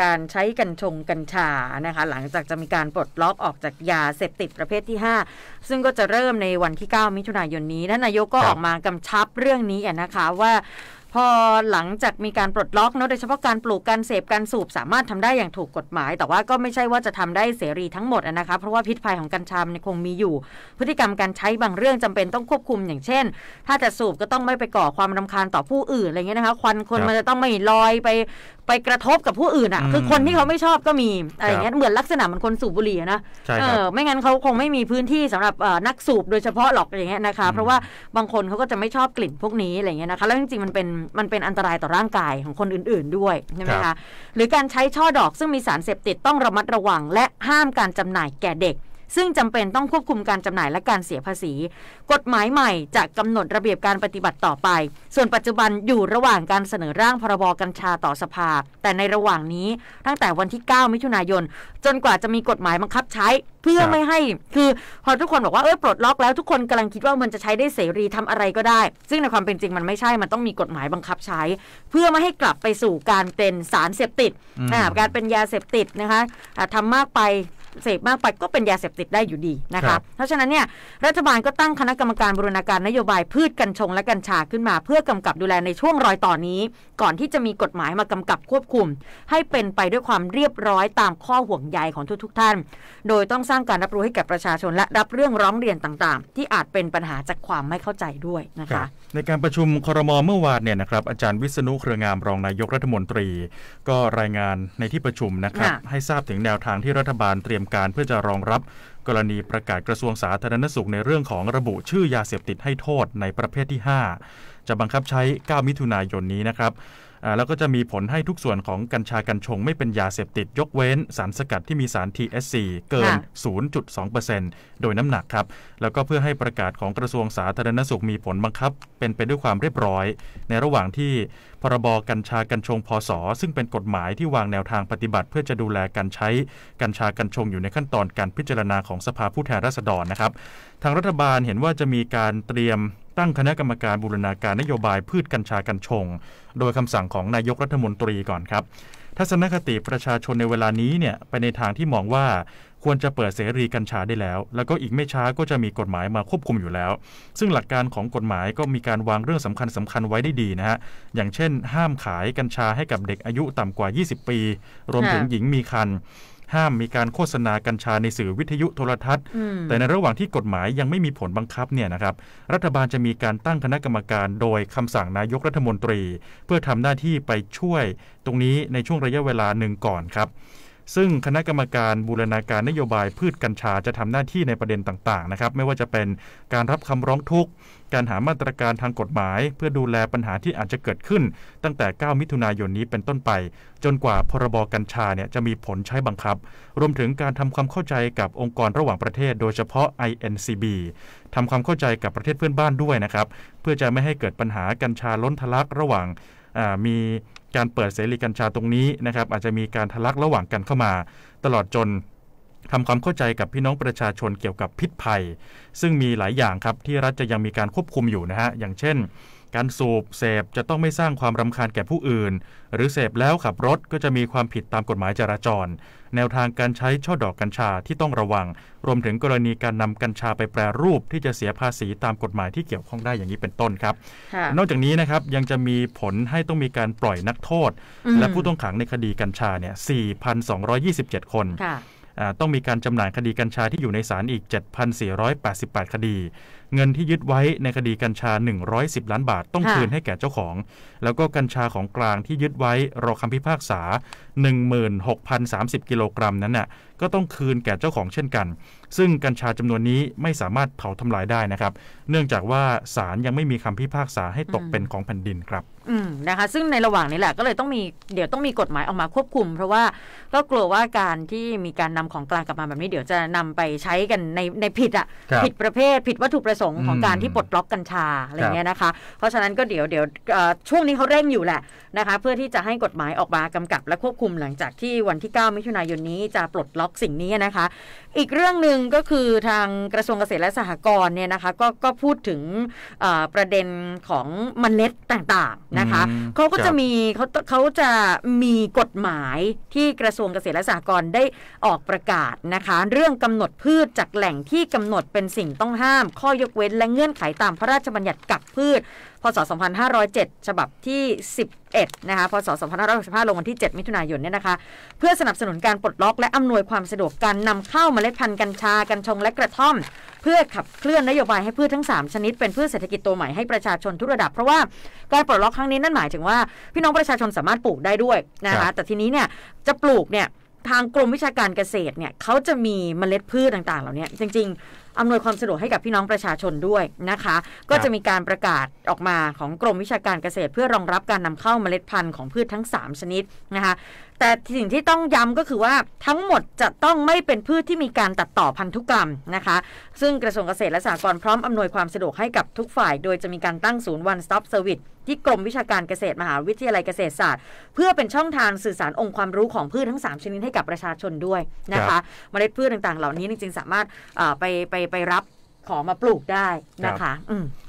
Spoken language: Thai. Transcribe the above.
การใช้กัญชงกัญชานะคะหลังจากจะมีการปลดล็อกออกจากยาเสพติดประเภทที่ 5 ซึ่งก็จะเริ่มในวันที่ 9 มิถุนายนนี้ท่านนายกก็ออกมากำชับเรื่องนี้นะคะว่าพอหลังจากมีการปลดล็อกเนาะโดยเฉพาะการปลูกการเสพการสูบสามารถทำได้อย่างถูกกฎหมาย แต่ว่าก็ไม่ใช่ว่าจะทำได้เสรีทั้งหมดนะคะเพราะว่าพิษภัยของกัญชาคงมีอยู่ พฤติกรรมการใช้บางเรื่องจำเป็นต้องควบคุมอย่างเช่น ถ้าจะสูบก็ต้องไม่ไปก่อความรำคาญต่อผู้อื่นอะไรเงี้ยนะคะควันคนมันจะต้องไม่ลอยไปไปกระทบกับผู้อื่นอ่ะคือคนที่เขาไม่ชอบก็มีอะไรเงี้ยเหมือนลักษณะเหมือนคนสูบบุหรี่นะเออไม่งั้นเขาคงไม่มีพื้นที่สำหรับนักสูบโดยเฉพาะหรอกอย่างเงี้ยนะคะเพราะว่าบางคนเขาก็จะไม่ชอบกลิ่นพวกนี้อะไรเงี้ยนะคะแล้วจริงๆมันเป็นมันเป็นอันตรายต่อร่างกายของคนอื่นๆด้วยใช่ไหมคะหรือการใช้ช่อดอกซึ่งมีสารเสพติดต้องระมัดระวัง และห้ามการจำหน่ายแก่เด็กซึ่งจำเป็นต้องควบคุมการจำหน่ายและการเสียภาษี กฎหมายใหม่จะกำหนดระเบียบการปฏิบัติต่อไป ส่วนปัจจุบันอยู่ระหว่างการเสนอร่างพรบกัญชาต่อสภา แต่ในระหว่างนี้ตั้งแต่วันที่ 9 มิถุนายน จนกว่าจะมีกฎหมายบังคับใช้ เพื่อไม่ให้ คือพอทุกคนบอกว่า เออปลดล็อกแล้วทุกคนกำลังคิดว่ามันจะใช้ได้เสรีทำอะไรก็ได้ ซึ่งในความเป็นจริงมันไม่ใช่มันต้องมีกฎหมายบังคับใช้ เพื่อไม่ให้กลับไปสู่การเป็นสารเสพติดการเป็นยาเสพติดนะคะทำมากไปเสพมากไปก็เป็นยาเสพติดได้อยู่ดีนะคะเพราะฉะนั้นเนี่ยรัฐบาลก็ตั้งคณะกรรมการบรูรณาการนโยบายพืชกัญชงและกัญชาขึ้นมา เพื่อกำกับดูแลในช่วงรอยต่อนนี้ ก่อนที่จะมีกฎหมายมากำกับควบคุม ให้เป็นไปด้วยความเรียบร้อยตามข้อห่วงใยของทุกๆ ท่าน โดยต้องสร้างการรับรู้ให้แก่ประชาชน และรับเรื่องร้องเรียนต่างๆ ที่อาจเป็นปัญหาจากความไม่เข้าใจด้วยนะคะในการประชุมครมเมื่อวานเนี่ยนะครับอาจารย์วิษณุเครืองามรองนายกรัฐมนตรี ก็รายงานในที่ประชุมนะครับให้ทราบถึงแนวทางที่รัฐบาลเตรียมมการเพื่อจะรองรับกรณีประกาศกระทรวงสาธารณสุขในเรื่องของระบุชื่อยาเสพติดให้โทษในประเภทที่ 5 จะบังคับใช้9มิถุนายนนี้นะครับแล้วก็จะมีผลให้ทุกส่วนของกัญชากัญชงไม่เป็นยาเสพติด ยกเว้นสารสกัดที่มีสาร TSC เกิน 0.2%โดยน้ำหนักครับ แล้วก็เพื่อให้ประกาศของกระทรวงสาธารณสุขมีผลบังคับ เป็นไปด้วยความเรียบร้อยในระหว่างที่พรบกัญชากัญชงพศซึ่งเป็นกฎหมายที่วางแนวทางปฏิบัติ เพื่อจะดูแลการใช้กัญชากัญชงอยู่ในขั้นตอนการพิจารณาของสภาผู้แทนราษฎรนะครับ ทางรัฐบาลเห็นว่าจะมีการเตรียมตั้งคณะกรรมการบูรณาการนโยบายพืชกัญชากัญชง โดยคำสั่งของนายกรัฐมนตรีก่อนครับ ทัศนคติประชาชนในเวลานี้เนี่ยไปในทางที่มองว่าควรจะเปิดเสรีกัญชาได้แล้ว แล้วก็อีกไม่ช้าก็จะมีกฎหมายมาควบคุมอยู่แล้ว ซึ่งหลักการของกฎหมายก็มีการวางเรื่องสำคัญสำคัญไว้ได้ดีนะฮะ อย่างเช่นห้ามขายกัญชาให้กับเด็กอายุต่ำกว่า 20 ปี รวมถึงหญิงมีครรภ์ห้ามมีการโฆษณากัญชาในสื่อวิทยุโทรทัศน์ แต่ในระหว่างที่กฎหมายยังไม่มีผลบังคับเนี่ยนะครับ รัฐบาลจะมีการตั้งคณะกรรมการโดยคำสั่งนายกรัฐมนตรี เพื่อทำหน้าที่ไปช่วยตรงนี้ในช่วงระยะเวลาหนึ่งก่อนครับซึ่งคณะกรรมการบูรณาการนโยบายพืชกัญชาจะทำหน้าที่ในประเด็นต่างๆนะครับไม่ว่าจะเป็นการรับคำร้องทุกข์ การหามาตรการทางกฎหมาย เพื่อดูแลปัญหาที่อาจจะเกิดขึ้น ตั้งแต่ 9 มิถุนายนนี้เป็นต้นไป จนกว่าพรบกัญชาเนี่ยจะมีผลใช้บังคับ รวมถึงการทำความเข้าใจกับองค์กรระหว่างประเทศ โดยเฉพาะ INCB ทำความเข้าใจกับประเทศเพื่อนบ้านด้วยนะครับ เพื่อจะไม่ให้เกิดปัญหากัญชาล้นทะลักระหว่างมีการเปิดเสรีกัญชาตรงนี้นะครับอาจจะมีการทะลักระหว่างกันเข้ามา ตลอดจนทำความเข้าใจกับพี่น้องประชาชนเกี่ยวกับพิษภัย ซึ่งมีหลายอย่างครับที่รัฐจะยังมีการควบคุมอยู่นะฮะอย่างเช่น การสูบเสพจะต้องไม่สร้างความรำคาญแก่ผู้อื่น หรือเสพแล้วขับรถก็จะมีความผิดตามกฎหมายจราจรแนวทางการใช้ช่อดอกกัญชาที่ต้องระวัง รวมถึงกรณีการนำกัญชาไปแปรรูปที่จะเสียภาษีตามกฎหมายที่เกี่ยวข้องได้อย่างนี้เป็นต้นครับ นอกจากนี้นะครับยังจะมีผลให้ต้องมีการปล่อยนักโทษ และผู้ต้องขังในคดีกัญชาเนี่ย 4,227 คน ต้องมีการจำหน่ายคดีกัญชาที่อยู่ในศาลอีก 7,488 คดีเงินที่ยึดไว้ในคดีกัญชา110 ล้านบาท ต้องคืนให้แก่เจ้าของ แล้วก็กัญชาของกลางที่ยึดไว้รอคำพิพากษา 16,030 กิโลกรัมนั้นน่ะก็ต้องคืนแก่เจ้าของเช่นกัน ซึ่งกัญชาจำนวนนี้ไม่สามารถเผาทำลายได้นะครับ เนื่องจากว่าศาลยังไม่มีคำพิพากษาให้ตกเป็นของแผ่นดินครับ อืมนะคะ ซึ่งในระหว่างนี้แหละก็เลยต้องมีเดี๋ยวต้องมีกฎหมายออกมาควบคุม เพราะว่าก็กลัวว่าการที่มีการนำของกลางกลับมาแบบนี้เดี๋ยวจะนำไปใช้กันในในผิดอ่ะผิดประเภทผิดวัตถุประสงค์ของการที่ปลดล็อกกัญชาอะไรเงี้ยนะคะ เพราะฉะนั้นก็เดี๋ยวเดี๋ยวช่วงนี้เขาเร่งอยู่แหละนะคะเพื่อที่จะให้กฎหมายออกมากำกับ และควบคุมหลังจากที่วันที่9มิถุนายนนี้จะปลดล็อกสิ่งนี้นะคะอีกเรื่องหนึ่งก็คือทางกระทรวงเกษตรและสหกรณ์เนี่ยนะคะก็ก็พูดถึงประเด็นของมเมล็ดต่างๆนะคะเขาก็จะมีเขาเขาจะมีกฎหมายที่กระทรวงเกษตรและสหกรณ์ได้ออกประกาศนะคะเรื่องกำหนดพืชจากแหล่งที่กำหนดเป็นสิ่งต้องห้ามข้อยยกเว้นและเงื่อนไขตามพระราชบัญญัติกักพืช พศ 2507 ฉบับที่ 11 นะคะ พศ 2565ลงวันที่ 7 มิถุนายนเนี่ยนะคะ เพื่อสนับสนุนการปลดล็อก และอำนวยความสะดวกการนำเข้าเมล็ดพันธุ์กัญชา กัญชงและกระท่อม เพื่อขับเคลื่อนนโยบายให้พืชทั้ง 3 ชนิดเป็นพืชเศรษฐกิจตัวใหม่ให้ประชาชนทุกระดับ เพราะว่าการปลดล็อกครั้งนี้นั่นหมายถึงว่าพี่น้องประชาชนสามารถปลูกได้ด้วยนะคะ แต่ทีนี้เนี่ยจะปลูกเนี่ยทางกรมวิชาการเกษตรเนี่ยเขาจะมีเมล็ดพืชต่างๆ เหล่านี้จริงๆ อำนวยความสะดวกให้กับพี่น้องประชาชนด้วยนะคะ ก็จะมีการประกาศออกมาของกรมวิชาการเกษตรเพื่อรองรับการนำเข้าเมล็ดพันธุ์ของพืชทั้ง 3 ชนิดนะคะแต่สิ่งที่ต้องย้ำก็คือว่าทั้งหมดจะต้องไม่เป็นพืชที่มีการตัดต่อพันธุกรรมนะคะ ซึ่งกระทรวงเกษตรและสหกรณ์พร้อมอำนวยความสะดวกให้กับทุกฝ่าย โดยจะมีการตั้งศูนย์ one stop service ที่กรมวิชาการเกษตรมหาวิทยาลัยเกษตรศาสตร์เพื่อเป็นช่องทางสื่อสารองค์ความรู้ของพืชทั้ง 3 ชนิดให้กับประชาชนด้วยนะคะเมล็ดพืชต่างๆ เหล่านี้จริงๆสามารถไปไปไปรับขอมาปลูกได้นะคะ